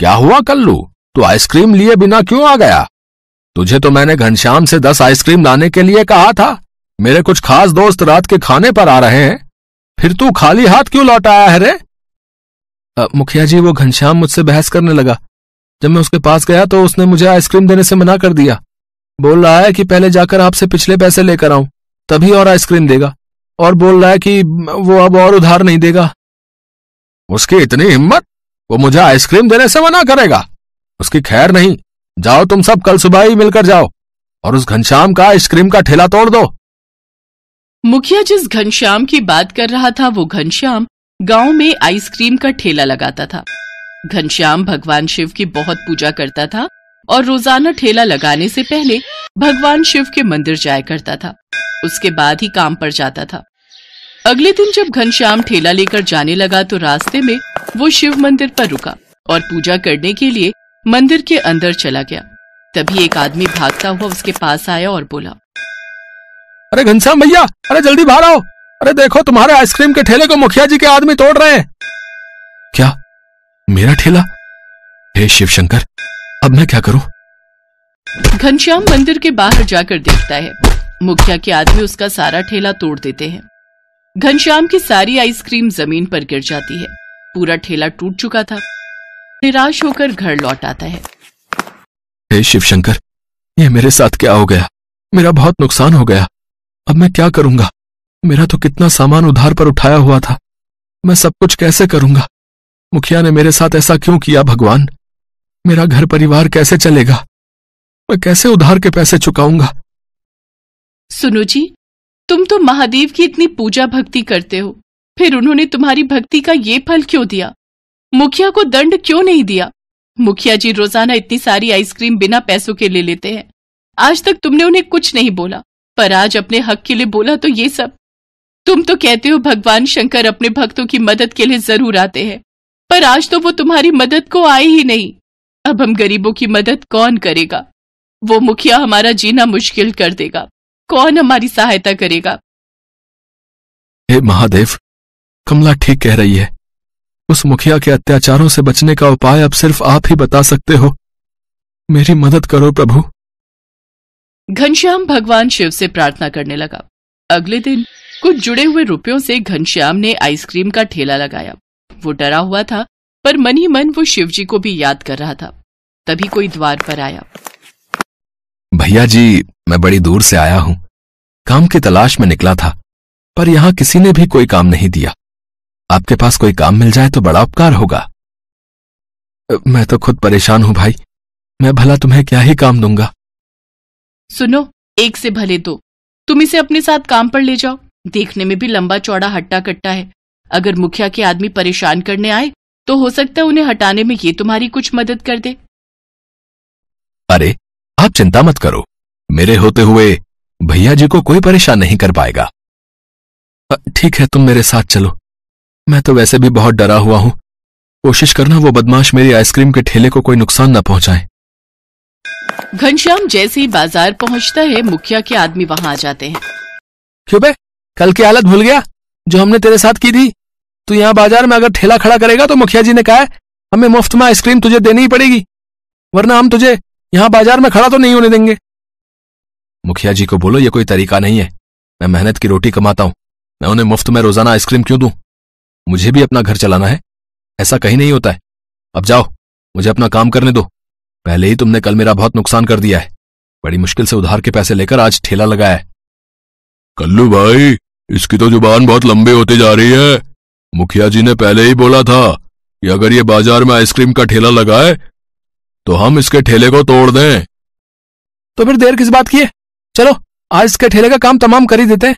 क्या हुआ कल्लू तू आइसक्रीम लिए बिना क्यों आ गया तुझे तो मैंने घनश्याम से दस आइसक्रीम लाने के लिए कहा था मेरे कुछ खास दोस्त रात के खाने पर आ रहे हैं फिर तू खाली हाथ क्यों लौट आया है रे मुखिया जी वो घनश्याम मुझसे बहस करने लगा जब मैं उसके पास गया तो उसने मुझे आइसक्रीम देने से मना कर दिया बोल रहा है कि पहले जाकर आपसे पिछले पैसे लेकर आऊं तभी और आइसक्रीम देगा और बोल रहा है कि वो अब और उधार नहीं देगा उसकी इतनी हिम्मत वो मुझे आइसक्रीम देने से मना करेगा उसकी खैर नहीं जाओ तुम सब कल सुबह ही मिलकर जाओ और उस घनश्याम का आइसक्रीम का ठेला तोड़ दो मुखिया जिस घनश्याम की बात कर रहा था वो घनश्याम गांव में आइसक्रीम का ठेला लगाता था घनश्याम भगवान शिव की बहुत पूजा करता था और रोजाना ठेला लगाने से पहले भगवान शिव के मंदिर जाया करता था उसके बाद ही काम पर जाता था अगले दिन जब घनश्याम ठेला लेकर जाने लगा तो रास्ते में वो शिव मंदिर पर रुका और पूजा करने के लिए मंदिर के अंदर चला गया तभी एक आदमी भागता हुआ उसके पास आया और बोला अरे घनश्याम भैया अरे जल्दी बाहर आओ अरे देखो तुम्हारे आइसक्रीम के ठेले को मुखिया जी के आदमी तोड़ रहे हैं क्या मेरा ठेला हे शिव शंकर अब मैं क्या करूं घनश्याम मंदिर के बाहर जाकर देखता है मुखिया के आदमी उसका सारा ठेला तोड़ देते हैं घनश्याम की सारी आइसक्रीम जमीन पर गिर जाती है पूरा ठेला टूट चुका था निराश होकर घर लौट आता है हे शिव शंकर ये मेरे साथ क्या हो गया मेरा बहुत नुकसान हो गया अब मैं क्या करूंगा मेरा तो कितना सामान उधार पर उठाया हुआ था मैं सब कुछ कैसे करूंगा मुखिया ने मेरे साथ ऐसा क्यों किया भगवान मेरा घर परिवार कैसे चलेगा मैं कैसे उधार के पैसे चुकाऊंगा सुनो जी तुम तो महादेव की इतनी पूजा भक्ति करते हो फिर उन्होंने तुम्हारी भक्ति का ये फल क्यों दिया मुखिया को दंड क्यों नहीं दिया मुखिया जी रोजाना इतनी सारी आइसक्रीम बिना पैसों के ले लेते हैं आज तक तुमने उन्हें कुछ नहीं बोला पर आज अपने हक के लिए बोला तो ये सब तुम तो कहते हो भगवान शंकर अपने भक्तों की मदद के लिए जरूर आते हैं पर आज तो वो तुम्हारी मदद को आए ही नहीं अब हम गरीबों की मदद कौन करेगा वो मुखिया हमारा जीना मुश्किल कर देगा कौन हमारी सहायता करेगा हे महादेव कमला ठीक कह रही है उस मुखिया के अत्याचारों से बचने का उपाय अब सिर्फ आप ही बता सकते हो मेरी मदद करो प्रभु घनश्याम भगवान शिव से प्रार्थना करने लगा अगले दिन कुछ जुड़े हुए रुपयों से घनश्याम ने आइसक्रीम का ठेला लगाया वो डरा हुआ था पर मन ही मन वो शिव जी को भी याद कर रहा था तभी कोई द्वार पर आया भैया जी मैं बड़ी दूर से आया हूँ काम की तलाश में निकला था पर यहाँ किसी ने भी कोई काम नहीं दिया आपके पास कोई काम मिल जाए तो बड़ा उपकार होगा मैं तो खुद परेशान हूं भाई मैं भला तुम्हें क्या ही काम दूंगा सुनो एक से भले दो तुम इसे अपने साथ काम पर ले जाओ देखने में भी लंबा चौड़ा हट्टा कट्टा है अगर मुखिया के आदमी परेशान करने आए तो हो सकता है उन्हें हटाने में ये तुम्हारी कुछ मदद कर दे अरे आप चिंता मत करो मेरे होते हुए भैया जी को कोई परेशान नहीं कर पाएगा ठीक है तुम मेरे साथ चलो मैं तो वैसे भी बहुत डरा हुआ हूं कोशिश करना वो बदमाश मेरी आइसक्रीम के ठेले को कोई नुकसान न पहुंचाए घनश्याम जैसे ही बाजार पहुंचता है मुखिया के आदमी वहां आ जाते हैं क्यों बे कल की हालत भूल गया जो हमने तेरे साथ की थी तू यहाँ बाजार में अगर ठेला खड़ा करेगा तो मुखिया जी ने कहा हमें मुफ्त में आइसक्रीम तुझे देनी ही पड़ेगी वरना हम तुझे यहाँ बाजार में खड़ा तो नहीं होने देंगे मुखिया जी को बोलो ये कोई तरीका नहीं है मैं मेहनत की रोटी कमाता हूँ मैं उन्हें मुफ्त में रोजाना आइसक्रीम क्यों दूं मुझे भी अपना घर चलाना है ऐसा कहीं नहीं होता है अब जाओ मुझे अपना काम करने दो पहले ही तुमने कल मेरा बहुत नुकसान कर दिया है बड़ी मुश्किल से उधार के पैसे लेकर आज ठेला लगाया है कल्लू भाई इसकी तो जुबान बहुत लंबी होती जा रही है मुखिया जी ने पहले ही बोला था कि अगर ये बाजार में आइसक्रीम का ठेला लगाए तो हम इसके ठेले को तोड़ दें तो फिर देर किस बात की है चलो आज इसके ठेले का काम तमाम कर ही देते हैं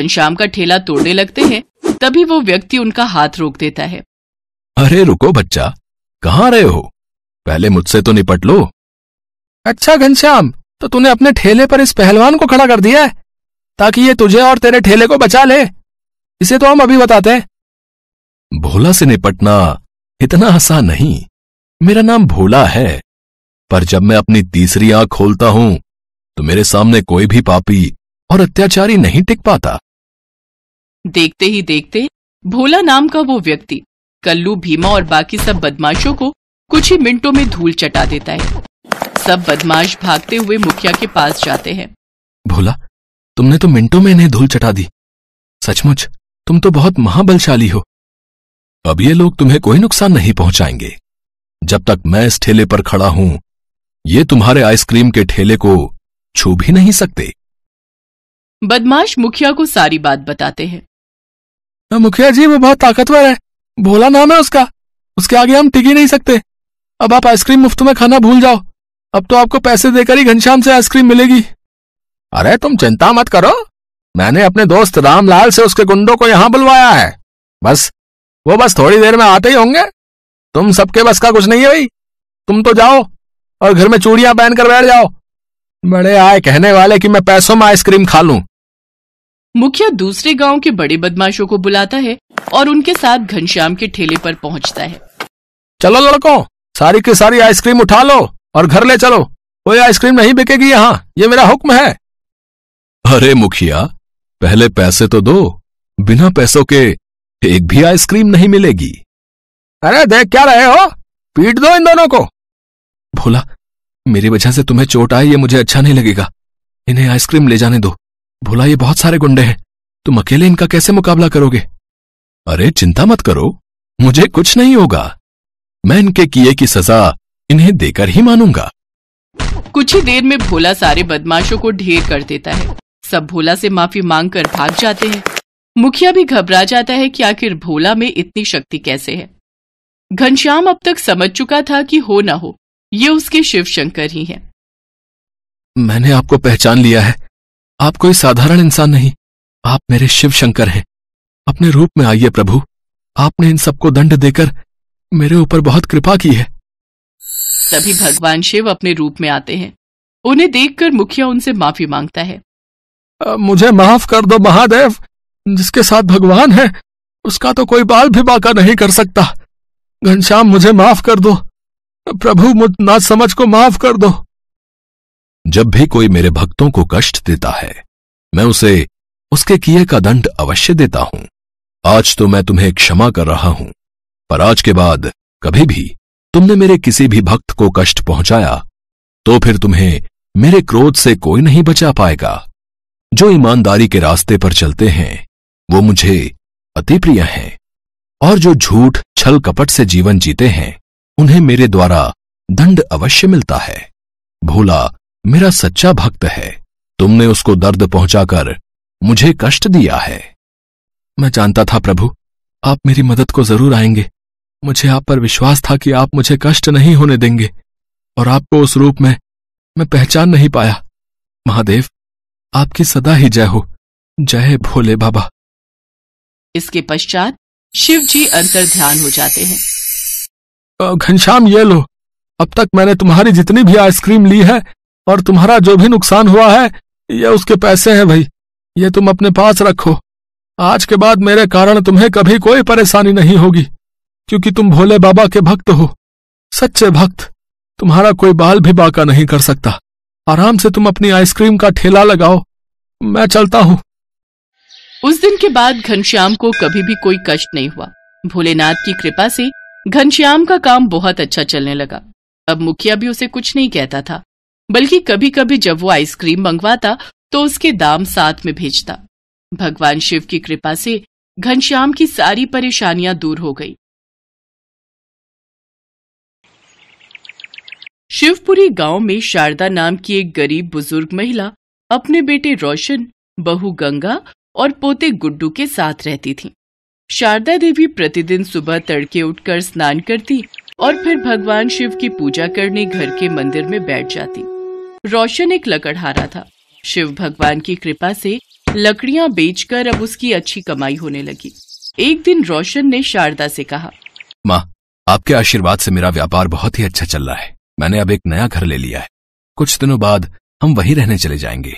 घनश्याम का ठेला तोड़ने लगते हैं तभी वो व्यक्ति उनका हाथ रोक देता है अरे रुको बच्चा कहाँ रहे हो पहले मुझसे तो निपट लो अच्छा घनश्याम तो तूने अपने ठेले पर इस पहलवान को खड़ा कर दिया है ताकि ये तुझे और तेरे ठेले को बचा ले इसे तो हम अभी बताते हैं भोला से निपटना इतना आसान नहीं मेरा नाम भोला है पर जब मैं अपनी तीसरी आंख खोलता हूं तो मेरे सामने कोई भी पापी और अत्याचारी नहीं टिक पाता देखते ही देखते भोला नाम का वो व्यक्ति कल्लू भीमा और बाकी सब बदमाशों को कुछ ही मिनटों में धूल चटा देता है सब बदमाश भागते हुए मुखिया के पास जाते हैं भोला तुमने तो मिनटों में इन्हें धूल चटा दी सचमुच तुम तो बहुत महाबलशाली हो अब ये लोग तुम्हें कोई नुकसान नहीं पहुंचाएंगे जब तक मैं इस ठेले पर खड़ा हूं ये तुम्हारे आइसक्रीम के ठेले को छू भी नहीं सकते बदमाश मुखिया को सारी बात बताते हैं मुखिया जी वो बहुत ताकतवर है भोला नाम है उसका उसके आगे हम टिकी नहीं सकते अब आप आइसक्रीम मुफ्त में खाना भूल जाओ अब तो आपको पैसे देकर ही घनश्याम से आइसक्रीम मिलेगी अरे तुम चिंता मत करो मैंने अपने दोस्त रामलाल से उसके गुंडों को यहां बुलवाया है बस वो बस थोड़ी देर में आते ही होंगे तुम सबके बस का कुछ नहीं है भाई तुम तो जाओ और घर में चूड़ियां पहनकर बैठ जाओ बड़े आए कहने वाले कि मैं पैसों में आइसक्रीम खा लूं मुखिया दूसरे गांव के बड़े बदमाशों को बुलाता है और उनके साथ घनश्याम के ठेले पर पहुंचता है चलो लड़कों सारी की सारी आइसक्रीम उठा लो और घर ले चलो कोई आइसक्रीम नहीं बिकेगी यहाँ ये मेरा हुक्म है अरे मुखिया पहले पैसे तो दो बिना पैसों के एक भी आइसक्रीम नहीं मिलेगी अरे देख क्या रहे हो पीट दो इन दोनों को भोला मेरी वजह से तुम्हें चोट आई ये मुझे अच्छा नहीं लगेगा इन्हें आइसक्रीम ले जाने दो भोला ये बहुत सारे गुंडे हैं तुम अकेले इनका कैसे मुकाबला करोगे अरे चिंता मत करो मुझे कुछ नहीं होगा मैं इनके किए की सजा इन्हें देकर ही मानूंगा कुछ ही देर में भोला सारे बदमाशों को ढेर कर देता है सब भोला से माफी मांगकर भाग जाते हैं मुखिया भी घबरा जाता है कि आखिर भोला में इतनी शक्ति कैसे है घनश्याम अब तक समझ चुका था कि हो ना हो ये उसके शिव शंकर ही हैं। मैंने आपको पहचान लिया है आप कोई साधारण इंसान नहीं आप मेरे शिव शंकर हैं अपने रूप में आइए प्रभु आपने इन सबको दंड देकर मेरे ऊपर बहुत कृपा की है तभी भगवान शिव अपने रूप में आते हैं उन्हें देखकर मुखिया उनसे माफी मांगता है आ, मुझे माफ कर दो महादेव जिसके साथ भगवान है उसका तो कोई बाल भी बाका नहीं कर सकता घनश्याम मुझे माफ कर दो प्रभु मुझ नाच समझ को माफ कर दो जब भी कोई मेरे भक्तों को कष्ट देता है मैं उसे उसके किए का दंड अवश्य देता हूं आज तो मैं तुम्हें क्षमा कर रहा हूं पर आज के बाद कभी भी तुमने मेरे किसी भी भक्त को कष्ट पहुंचाया तो फिर तुम्हें मेरे क्रोध से कोई नहीं बचा पाएगा जो ईमानदारी के रास्ते पर चलते हैं वो मुझे अति प्रिय हैं और जो झूठ छल कपट से जीवन जीते हैं उन्हें मेरे द्वारा दंड अवश्य मिलता है भोला मेरा सच्चा भक्त है तुमने उसको दर्द पहुंचाकर मुझे कष्ट दिया है मैं जानता था प्रभु आप मेरी मदद को जरूर आएंगे मुझे आप पर विश्वास था कि आप मुझे कष्ट नहीं होने देंगे और आपको उस रूप में मैं पहचान नहीं पाया महादेव आपकी सदा ही जय हो जय भोले बाबा इसके पश्चात शिव जी अंतर ध्यान हो जाते हैं घनश्याम ये लो अब तक मैंने तुम्हारी जितनी भी आइसक्रीम ली है और तुम्हारा जो भी नुकसान हुआ है ये उसके पैसे हैं भाई ये तुम अपने पास रखो आज के बाद मेरे कारण तुम्हें कभी कोई परेशानी नहीं होगी क्योंकि तुम भोले बाबा के भक्त हो सच्चे भक्त तुम्हारा कोई बाल भी बाका नहीं कर सकता आराम से तुम अपनी आइसक्रीम का ठेला लगाओ मैं चलता हूँ उस दिन के बाद घनश्याम को कभी भी कोई कष्ट नहीं हुआ भोलेनाथ की कृपा से घनश्याम का काम बहुत अच्छा चलने लगा अब मुखिया भी उसे कुछ नहीं कहता था बल्कि कभी कभी जब वो आइसक्रीम मंगवाता तो उसके दाम साथ में भेजता भगवान शिव की कृपा से घनश्याम की सारी परेशानियां दूर हो गई शिवपुरी गांव में शारदा नाम की एक गरीब बुजुर्ग महिला अपने बेटे रोशन बहू गंगा और पोते गुड्डू के साथ रहती थी शारदा देवी प्रतिदिन सुबह तड़के उठकर स्नान करती और फिर भगवान शिव की पूजा करने घर के मंदिर में बैठ जाती रोशन एक लकड़हारा था शिव भगवान की कृपा से लकड़ियां बेचकर अब उसकी अच्छी कमाई होने लगी एक दिन रोशन ने शारदा से कहा माँ आपके आशीर्वाद से मेरा व्यापार बहुत ही अच्छा चल रहा है मैंने अब एक नया घर ले लिया है कुछ दिनों बाद हम वहीं रहने चले जाएंगे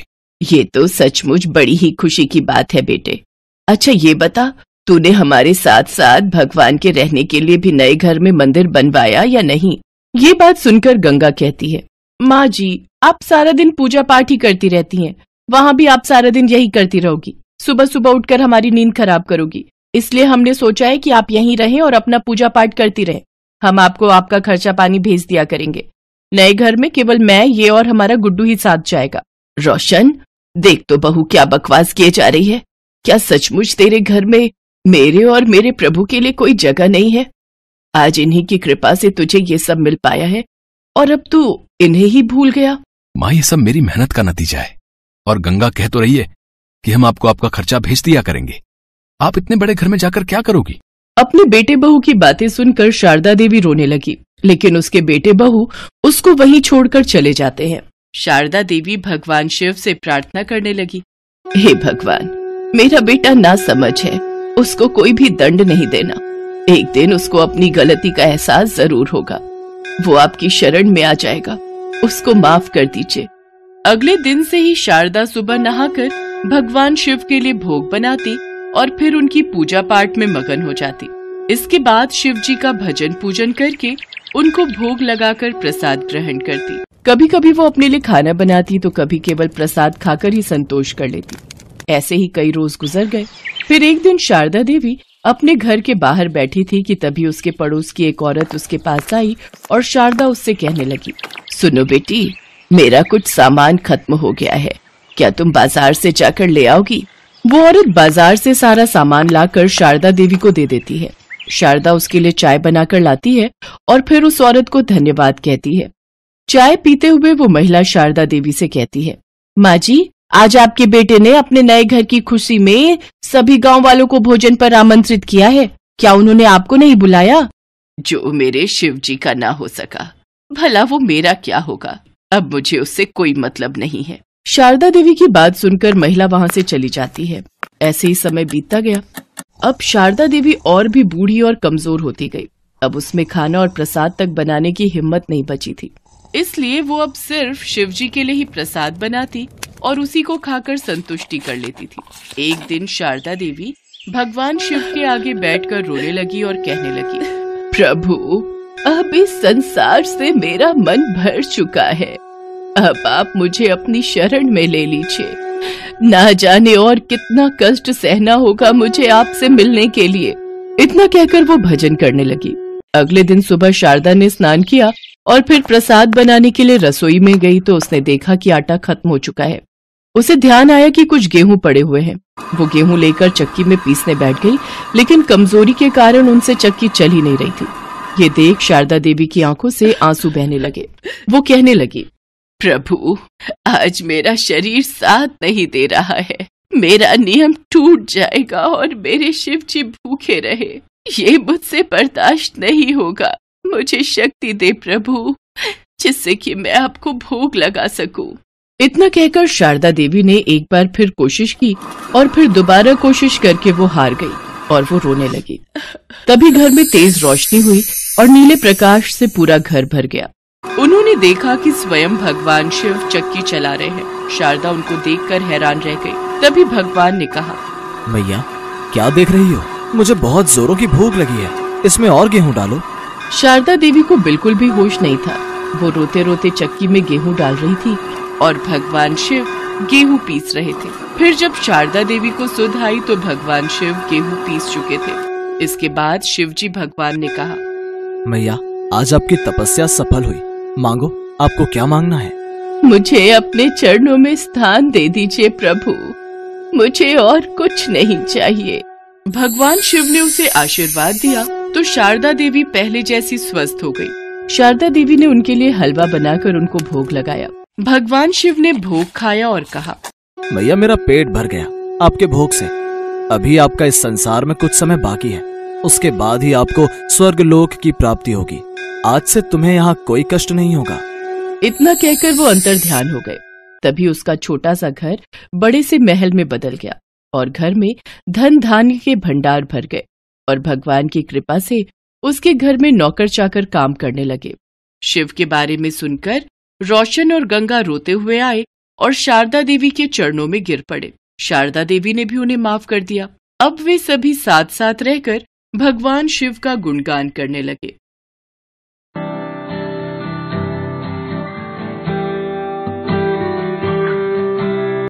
ये तो सचमुच बड़ी ही खुशी की बात है बेटे अच्छा ये बता तूने हमारे साथ साथ भगवान के रहने के लिए भी नए घर में मंदिर बनवाया या नहीं ये बात सुनकर गंगा कहती है माँ जी आप सारा दिन पूजा पाठ ही करती रहती हैं वहां भी आप सारा दिन यही करती रहोगी सुबह सुबह उठकर हमारी नींद खराब करोगी इसलिए हमने सोचा है कि आप यहीं रहें और अपना पूजा पाठ करती रहें हम आपको आपका खर्चा पानी भेज दिया करेंगे नए घर में केवल मैं ये और हमारा गुड्डू ही साथ जाएगा रोशन देख तो बहू क्या बकवास किए जा रही है क्या सचमुच तेरे घर में मेरे और मेरे प्रभु के लिए कोई जगह नहीं है आज इन्हीं की कृपा से तुझे ये सब मिल पाया है और अब तू इन्हें ही भूल गया माँ ये सब मेरी मेहनत का नतीजा है और गंगा कह तो रही है कि हम आपको आपका खर्चा भेज दिया करेंगे आप इतने बड़े घर में जाकर क्या करोगी अपने बेटे बहू की बातें सुनकर शारदा देवी रोने लगी लेकिन उसके बेटे बहू उसको वहीं छोड़कर चले जाते हैं शारदा देवी भगवान शिव से प्रार्थना करने लगी हे भगवान मेरा बेटा ना समझ है उसको कोई भी दंड नहीं देना एक दिन उसको अपनी गलती का एहसास जरूर होगा वो आपकी शरण में आ जाएगा उसको माफ कर दीजिए अगले दिन से ही शारदा सुबह नहाकर भगवान शिव के लिए भोग बनाती और फिर उनकी पूजा पाठ में मगन हो जाती इसके बाद शिव जी का भजन पूजन करके उनको भोग लगाकर प्रसाद ग्रहण करती कभी कभी वो अपने लिए खाना बनाती तो कभी केवल प्रसाद खाकर ही संतोष कर लेती ऐसे ही कई रोज गुजर गए फिर एक दिन शारदा देवी अपने घर के बाहर बैठी थी कि तभी उसके पड़ोस की एक औरत उसके पास आई और शारदा उससे कहने लगी सुनो बेटी मेरा कुछ सामान खत्म हो गया है क्या तुम बाजार से जाकर ले आओगी वो औरत बाजार से सारा सामान लाकर शारदा देवी को दे देती है शारदा उसके लिए चाय बनाकर लाती है और फिर उस औरत को धन्यवाद कहती है चाय पीते हुए वो महिला शारदा देवी से कहती है माँ जी आज आपके बेटे ने अपने नए घर की खुशी में सभी गांव वालों को भोजन पर आमंत्रित किया है क्या उन्होंने आपको नहीं बुलाया जो मेरे शिव जी का ना हो सका भला वो मेरा क्या होगा अब मुझे उससे कोई मतलब नहीं है शारदा देवी की बात सुनकर महिला वहाँ से चली जाती है ऐसे ही समय बीतता गया अब शारदा देवी और भी बूढ़ी और कमजोर होती गई अब उसमें खाना और प्रसाद तक बनाने की हिम्मत नहीं बची थी इसलिए वो अब सिर्फ शिव जी के लिए ही प्रसाद बनाती और उसी को खाकर संतुष्टि कर लेती थी एक दिन शारदा देवी भगवान शिव के आगे बैठकर रोने लगी और कहने लगी प्रभु अब इस संसार से मेरा मन भर चुका है अब आप मुझे अपनी शरण में ले लीजिए ना जाने और कितना कष्ट सहना होगा मुझे आपसे मिलने के लिए इतना कहकर वो भजन करने लगी अगले दिन सुबह शारदा ने स्नान किया और फिर प्रसाद बनाने के लिए रसोई में गई तो उसने देखा कि आटा खत्म हो चुका है उसे ध्यान आया कि कुछ गेहूं पड़े हुए हैं वो गेहूं लेकर चक्की में पीसने बैठ गई लेकिन कमजोरी के कारण उनसे चक्की चल ही नहीं रही थी ये देख शारदा देवी की आंखों से आंसू बहने लगे वो कहने लगी प्रभु आज मेरा शरीर साथ नहीं दे रहा है मेरा नियम टूट जाएगा और मेरे शिव जी भूखे रहे ये मुझसे बर्दाश्त नहीं होगा मुझे शक्ति दे प्रभु जिससे कि मैं आपको भूख लगा सकूं इतना कहकर शारदा देवी ने एक बार फिर कोशिश की और फिर दोबारा कोशिश करके वो हार गई और वो रोने लगी तभी घर में तेज रोशनी हुई और नीले प्रकाश से पूरा घर भर गया उन्होंने देखा कि स्वयं भगवान शिव चक्की चला रहे हैं शारदा उनको देखकर हैरान रह गई तभी भगवान ने कहा मैया क्या देख रही हो मुझे बहुत जोरों की भूख लगी है इसमें और गेहूँ डालो शारदा देवी को बिल्कुल भी होश नहीं था वो रोते रोते चक्की में गेहूँ डाल रही थी और भगवान शिव गेहूँ पीस रहे थे फिर जब शारदा देवी को सुध आई तो भगवान शिव गेहूँ पीस चुके थे इसके बाद शिव जी भगवान ने कहा मैया आज आपकी तपस्या सफल हुई मांगो आपको क्या मांगना है मुझे अपने चरणों में स्थान दे दीजिए प्रभु मुझे और कुछ नहीं चाहिए भगवान शिव ने उसे आशीर्वाद दिया तो शारदा देवी पहले जैसी स्वस्थ हो गई। शारदा देवी ने उनके लिए हलवा बनाकर उनको भोग लगाया भगवान शिव ने भोग खाया और कहा मैया मेरा पेट भर गया आपके भोग से अभी आपका इस संसार में कुछ समय बाकी है उसके बाद ही आपको स्वर्ग लोक की प्राप्ति होगी आज से तुम्हें यहाँ कोई कष्ट नहीं होगा इतना कहकर वो अंतर ध्यान हो गए तभी उसका छोटा सा घर बड़े से महल में बदल गया और घर में धन धान्य के भंडार भर गए और भगवान की कृपा से उसके घर में नौकर चाकर काम करने लगे शिव के बारे में सुनकर रोशन और गंगा रोते हुए आए और शारदा देवी के चरणों में गिर पड़े शारदा देवी ने भी उन्हें माफ कर दिया अब वे सभी साथ साथ रहकर भगवान शिव का गुणगान करने लगे